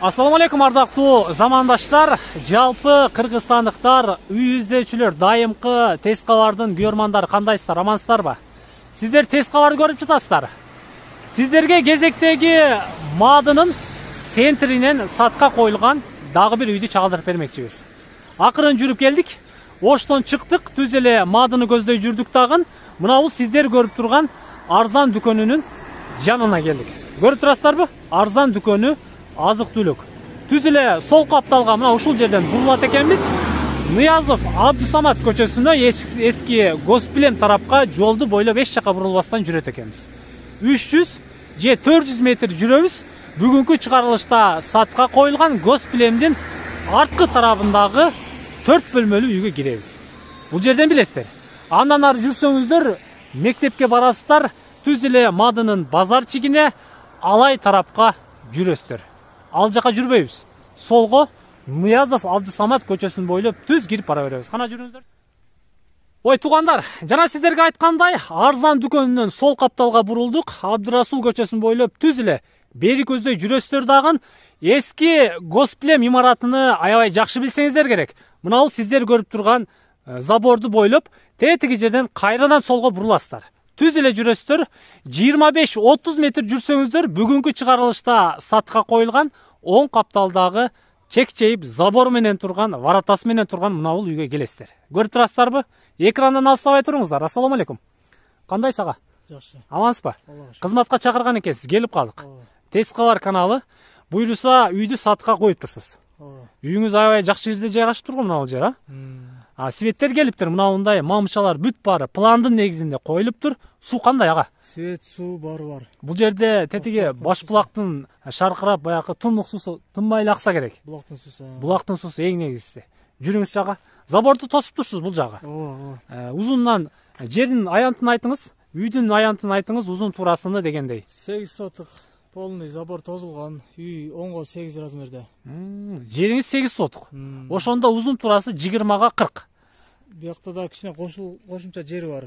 алейкум ардактуу замандаштар жалпы кыргызстандыктар үй издөөчүлөр дайымкы тест кабардын буюрмандары кандайсыздар амансыздарбы сиздер тест көрүп жатасыздар сиздерге кезектеги маадынын центринен сатка коюлган дагы бир үйдү чагылдырып бермекчибиз акырын жүрүп келдик оштон чыктык түз эле маадыны көздөй жүрдүк дагы мына бул сиздер көрүп турган арзан дүкөнүнүн жанына келдик көрүп турасыздарбы арзан дүкөнү азық түлік түзіле сол қапталға мына ушул жерден бурулат екенбіз ниязов абдусамат көчөсүнө ескі госплем тарапқа жолды бойлап эч жака бұрылбастан жүрөт экенбиз үч жүз же төрт жүз метр жүреміз бүгінгі шығарылышта сатқа қойылған госплемдин артқы тарабындағы төрт бөлмелі үйге киребиз бұл жерден білесіздер андан ары жүрсеңіздер мектепке барасыздар түз эле мадынын базар алай тарапқа жүрөсүздөр ал жака жүрбөйбүз солго ниязов абдысамат көшесін бойлоп түз кирип бара беребиз кана жүрүңүздөр ой туугандар жана сиздерге айткандай арзан дүкөнүнөн сол капталга бурулдук абдырасул көчөсүн бойлоп түз эле бери көздөй жүрөсүздөр дагы эски госплем имаратыны аябай жакшы билсеңиздер керек мынабул сиздер көрүп турган э, заборду бойлоп тетиги жерден кайрадан солго буруласыздар түз эле жүрөсүздөр жыйырма беш отуз метр жүрсөңүздөр бүгүнкү чыгарылышта сатка коюлган оң капталдагы чекчейип забор менен турган воротасы менен турган мына бул үйгө келесиздер көрүп турасыздарбы экрандан алыстабай туруңуздар ассалому алейкум кандайсыз ага жакшы амансызбы кызматка чакырган экенсиз келип калдык тез кабар каналы буюрса үйдү сатка коюп турсуз ооба үйүңүз аябай жакшы жерде жайгашып турган мына бул жер а а светтер келіп тұр мынауындай мамшалар бүт бары планды негізінде қойылып тұр су қандай аға свет су бар бар бұл жерде тетеге башбұлақтың шарқырап баяғы тұнық сусы тынбай ақса керек бұлақтың сусы бұлақтың сусы ең негізгісі жүріңізші аға заборды тосып тұрсыз бұл жағы ооба ә, ұзыннан жердің аянтын айтыңыз үйдің аянтын айтыңыз ұзын турасыны дегендей сегиз сотық полный забор тозылған үй оңго сегиз размерде жеріңіз сегиз сотық ошондо ұзын турасы жыйырмага кырк биякта дагы кичине кошумча жери бар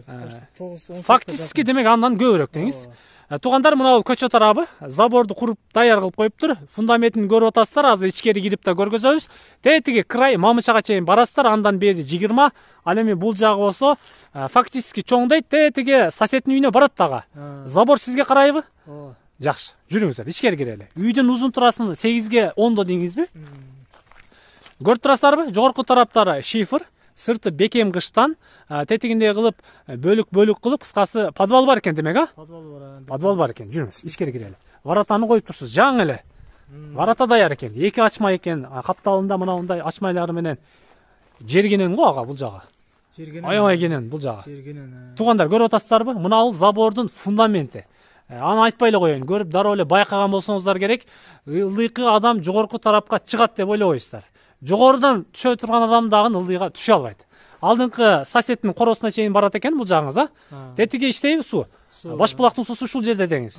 тогуз фактически демек андан көбүрөөк деңиз туугандар мына бул көчө тарабы заборду куруп даяр кылып коюптур фундаментин көрүп атасыздар азыр ичкери кирип да көргөзөбүз тетиги край мамычага чейин барасыздар андан бери жыйырма ал эми бул жагы болсо фактически чоңдойт тетиги соседдин үйүнө барат дагы забор сизге карайбы ооба жакшы жүрүңүздөр ичкери кирели үйдүн узунтурасын сегизге ондо деңизби көрүп турасыздарбы жогорку тараптары шифр сырты бекем қыштан ә, кылып бөлүк бөлік кылып қылып подвал бар экен демек а подвал бар подвал бар екен жүріңіз ішкері кірелі варатаны қойып тұрсыз жаң эле ворота даяр экен эки ачма экен капталында мына ачмайлары менен жергенен го ага бул жагы жергенен аябай кенен бул жагы жергенен туугандар көрүп атасыздарбы мына бул забордун фундаменти ә, аны айтпай эле коеюн көрүп дароо эле байкаган болсоңуздар керек ылдыйкы адам жогорку тарапка чыгат деп ойлобойсуздар жогорудан түшө турган адам дагы ылдыйга түшө албайт алдыңкы соседтин короосуна чейин барат экен бул жагыңыз а тетиги иштейби суу баш булактын суусу ушул жерде деңиз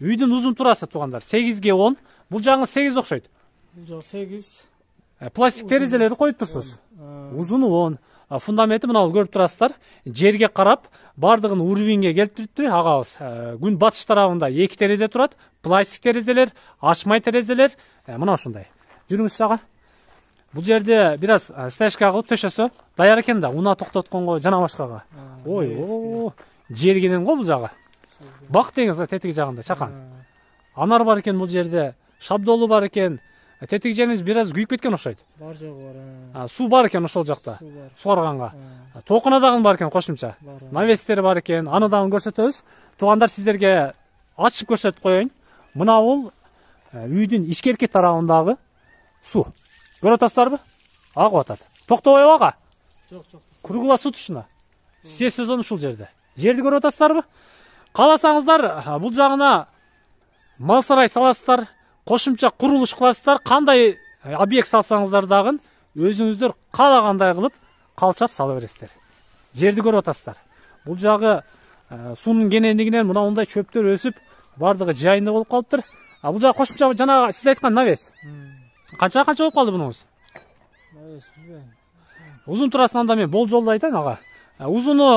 үйдүн турасы туугандар сегизге он бул жагыңыз сегиз окшойт жок сегиз ә, пластик терезелерди коюптурсуз узуну он фундаменти мына көрүп турасыздар жерге карап баардыгын уровеньге келтириптир агабыз ә, күн батыш тарабында эки терезе турат пластик терезелер ашмай терезелер ә, мына ушундай жүрүңүз ага бул жерде бир аз слэшка кылып төшөсө даяр экен да унаа токтотконго жана башкага ой жергенен го бул жагы бак деңиз да тетиги жагында чакан анар бар экен бул жерде шабдолу бар экен тетиги жериңиз бир аз күйүп кеткен окшойт бар жогу бар суу бар экен ошол жакта сугарганга токуна дагы бар экен кошумча навестер бар экен аны дагы көрсөтөбүз туугандар сиздерге ачып көрсөтүп коеюн мына бул үйдүн ичкерки тарабындагы суу көрөтасыздарбы агып атат токтобойбу ага жок жок круглосуточно все сезон ушул жерде жерди көрүп атасыздарбы кааласаңыздар бул жагына мал сарай саласыздар кошумча құрылыш кыласыздар қандай объект салсаңыздар дағын, өзіңіздер каалагандай кылып калчап сала бересиздер Жерді көрүп атасыздар бул жагы суунун кенендигинен мына мындай чөптөр өсүп баардыгы жайында болуп калыптыр а бул жагы кошумча жанагы сиз навес қанша қанша болып қалды бұныңыз ұзын турасынан да мен бол жолды айтайын аға ә, ұзыны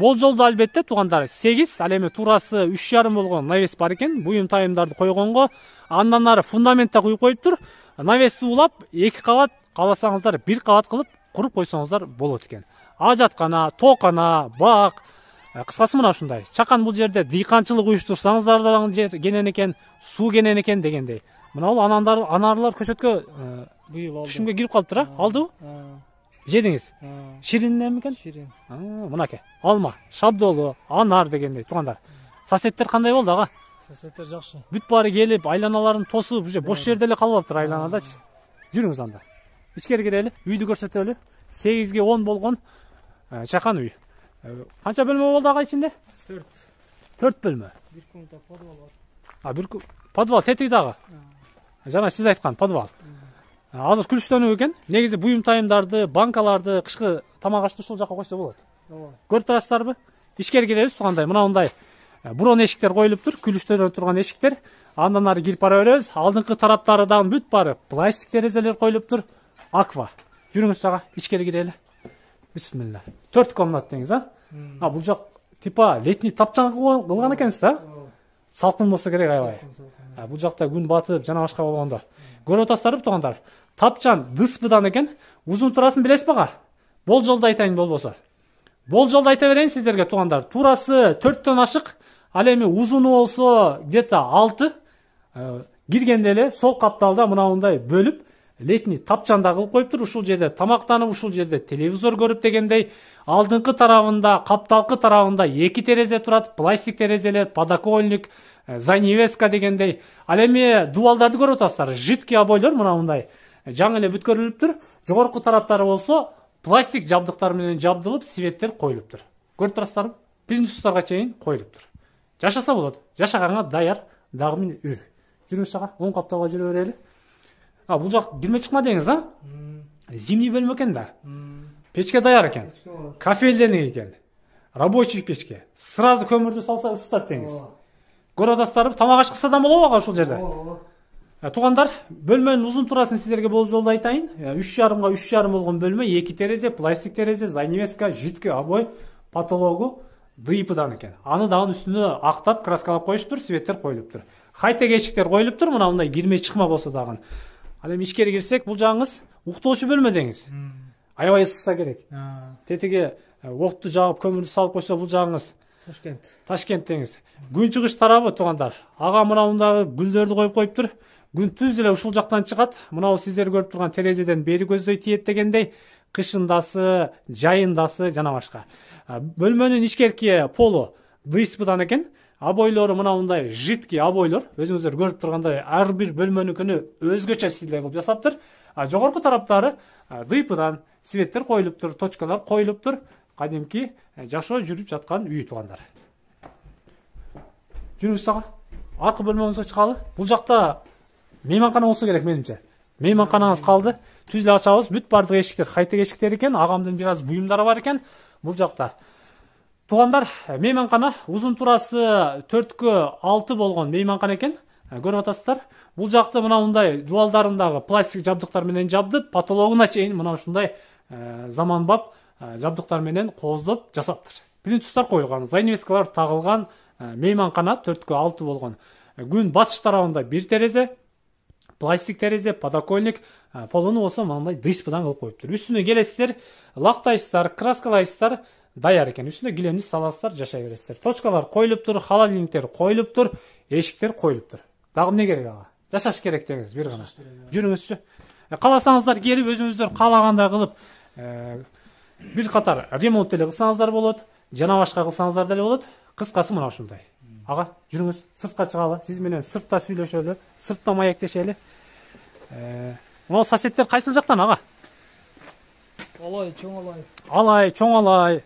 бол жолды әлбетте туғандар 8 ал эми турасы үч жарым болгон навес бар экен буюм тайымдарды койгонго андан ары фундамент ә, да куюп коюптур навести улап эки кабат кааласаңыздар бир кабат кылып куруп койсоңуздар болот экен ажаткана тоокана бак кыскасы мына ушундай чакан бул жерде дыйканчылык уюштурсаңыздар да жер кенен экен суу кенен экен дегендей мынау анандар анарлар көшөткө э, быйыл түшүмгө кирип калыптыр а алдыбы жедіңіз шириннен бекен ширин мынакей алма шабдолу анар дегендей туғандар соседтер кандай болду ага соседтер жакшы бүт баары келип айланаларын тосуп уже бош жерде эле калбаптыр айланадачы жүрүңүз анда ичкери кирели үйдү көрсөтөлү сегизге он болгон чакан э, үй канча э, бөлмө болду ага ичинде төрт төрт бөлмө бир комната подвал бар а бир подвал тетиги дагы жаңа сіз айтқан подвал азыр күлүштөнүп экен негизи буюм тайымдарды банкаларды кышкы тамак ашты ушул жака койсо болот ооба көрүп турасыздарбы ичкери киребиз мына мындай э, бурон эшиктер коюлуптур күлүчтөнүп турган эшиктер андан ары кирип бара беребиз алдыңкы тараптары дагы бүт баары пластик терезелер коюлуптур аква жүрүңүз ага ичкери кирели бисмилла төрт комната деңиз а бул жак типа летний тапчан кылган экенсиз да салқын болса керек аябай бұл жақта күн батып жанағашқа болғанда көре тұрсыздар туғандар тапчан дыспыдан екен ұзын турасын білесіз аға бол жолды айтайын болбоса Бұл бол жолды айта берейін сіздерге туғандар турасы төрттен ашық ал эми узуну болсо где то алты ә, киргенде эле сол капталда мынауындай бөлүп летний тапчанда кылып тұр ушул жерде тамактанып ушул жерде телевизор көрүп дегендей алдыңкы тарабында капталкы тарабында эки терезе турат пластик терезелер подоконник э, занивеска дегендей ал эми дубалдарды көрүп атасыздар жидкий обойлор мына мындай э, жаңы эле бүткөрүлүптүр жогорку тараптары болсо пластик жабдыктар менен жабдылып светтер коюлуптур көрүп турасыздарбы биринчи чейин коюлуптур жашаса болот жашаганга даяр дагы үй жүрүңүз ага оң капталга жүрө берели а бұл жақ келмей шықма деңіз а зимний бөлме екен да печке даяр екен кофейленный екен рабочий печке сразу көмірді салса ысытады деңіз көре атасыздар тамақ ашқысы адам болады ғой ошол жерде туғандар бөлменің ұзын турасын сіздерге бол жолды айтайын үш жарымға үш жарым болған бөлме екі терезе пластик терезе занавеска жидкий обой потологу дыпыдан екен аны дагы үстіне ақтап краскалап тұр светтер коюлуптур хайта қойылып тұр мына мындай кирме чыкма болсо дагы ал эми ичкери кирсек бул жагыңыз уктоочу бөлмө деңиз аябай ысыса керек тетиги отту жагып көмүрдү салып койсо бул жагыңыз ташкент ташкент деңиз күн чыгыш тарабы туугандар ага мына мындагы гүлдөрдү коюп коюптур күн түз эле ушул жактан чыгат мынау сиздер көрүп турган терезеден бери көздөй тиет дегендей кышындасы жайындасы жана башка бөлмөнүн ичкерки полу дыйс экен обойлору мындай жидкий обойлор өзүңүздөр көрүп тургандай ар бир бөлмөнүкүнү өзгөчө стилде кылып жасаптыр а жогорку тараптары дыйпыдан светтер коюлуптур точкалар коюлуптур кадимки жашоо жүрүп жаткан үй туугандар жүрүңүз ага аркы бөлмөңүзгө шықалы бул жакта мейманкана болсо керек менимче мейманканабыз калды түз эле ачабыз бүт баардык эшиктер хайтек эшиктер экен агамдын бир аз буюмдары бар экен бул жакта туғандар мейманхана ұзынтурасы төрткі алты болған мейманхана екен ә, көріп атасыздар бұл жақты мынандай мындай дуалдарындағы пластик жабдықтарменен жабды потологына шейін мына ушундай ә, заманбап ә, менен қоздып жасаптыр плинтустар қойылған занавескалар тағылған ә, мейманхана төрткө алты болған ә, күн батыш тарабында бір терезе пластик терезе подоконник ә, полуну болсо мындай қылып кылып коюптур үстүнө келесиздер лактайсыздар краскалайсыздар даяр экен үстүнө килемди саласыздар жашай бересиздер точкалар коюлуп тур холодильниктер коюлуп тур эшиктер коюлуп тур дагы эмне керек ага жашаш керек деңиз бир гана жүрүңүзчү кааласаңыздар келип өзүңүздөр каалагандай кылып бир катар ремонт деле кылсаңыздар болот жана башка кылсаңыздар деле болот кыскасы мына ушундай ага жүрүңүз сыртка чыгалы сиз менен сыртта сүйлөшөлү сыртта маектешели могу соседтер кайсыл жактан ага алай чоң алай алай чоң алай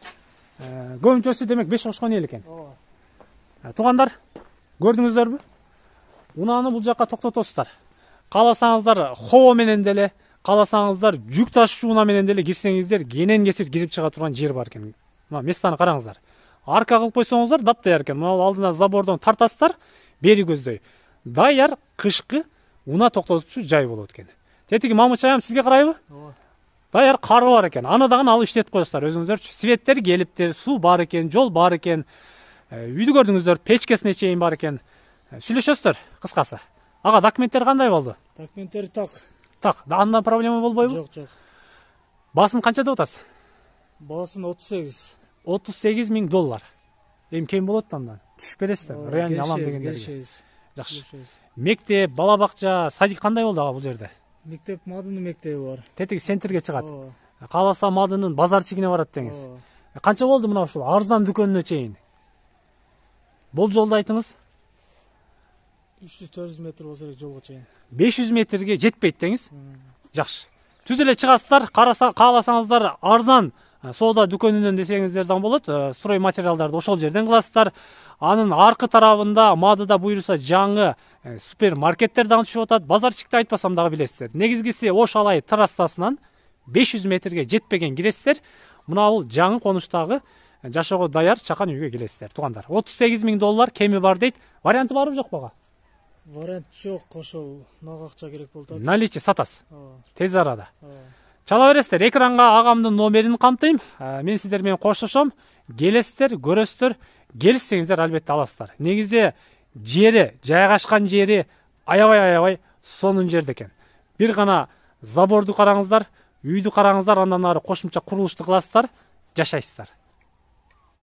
көбүнчөсү э, демек беш кошкон эл экен ооба э, туугандар көрдүңүздөрбү унааны бул жаққа токтотосуздар қаласаңыздар хоо менен деле кааласаңыздар жүк ташуучу унаа менен деле кирсеңиздер кенен кесир кирип чыга турган жер бар экен мына местаны караңыздар арка кылып койсоңуздар даптаяр экен мына алдына забордон тартасыздар бери көздөй даяр кышкы унаа токтотуучу жай болот экен тетиги мамыт шаям сизге карайбы ооба даяр қары бар екен анадағын алып іштетіп қоясыздар өзіңіздерші светтер келіпті су бар екен жол бар екен ә, үйді көрдіңіздер печкасына шейін бар екен ә, сөйлесесіздер қысқасы аға документтер қандай болды документтер так так андан проблема болбайбы жоқ жоқ басын қанша деп атасыз басын отуз сегиз отуз сегиз миң доллар эми кем болот андан түшүп келесиз да реально алам дегендерге жакшы мектеп бала садик кандай болду ага бул жерде мектеп мадыны мектебі бар тетиги центрге чыгат ооба кааласа мадынын базарчигине барат деңіз қанша болды болду мына ушул арзан дүкөнүнө бұл жолды айтыңыз үч жүз төрт жүз метр болса керек жолға чейин беш жүз метрге жетпейт деңіз жакшы түз эле чыгасыздар караса кааласаңыздар арзан Ә, соода дүкөнүнөн десеңиздер да болот ә, строй материалдарды ошол жерден кыласыздар анын аркы тарабында мадыда буюрса жаңы ә, супермаркеттер дагы түшүп атат базарчикти айтпасам дагы билесиздер негизгиси ош алай трассасынан беш жүз метрге жетпеген киресиздер мына бул жаңы конуштагы жашоого даяр чакан үйгө келесиздер туугандар отуз сегиз миң доллар кеми бар дейт варианты барбы жокпу ага вариант жок ошол мага акча керек болуп атат наличие сатасыз тез арада чала бересіздер экранға ағамдың номерін қамтайым, ә, мен сіздермен қоштасамын келесіздер көресіздер келіссеңіздер әлбетте аласыздар негізі жері жайғашқан жері аябай аябай соның жерде бір ғана заборды қараңыздар үйді қараңыздар андан ары қосымша құрылысты қыласыздар жашайсыздар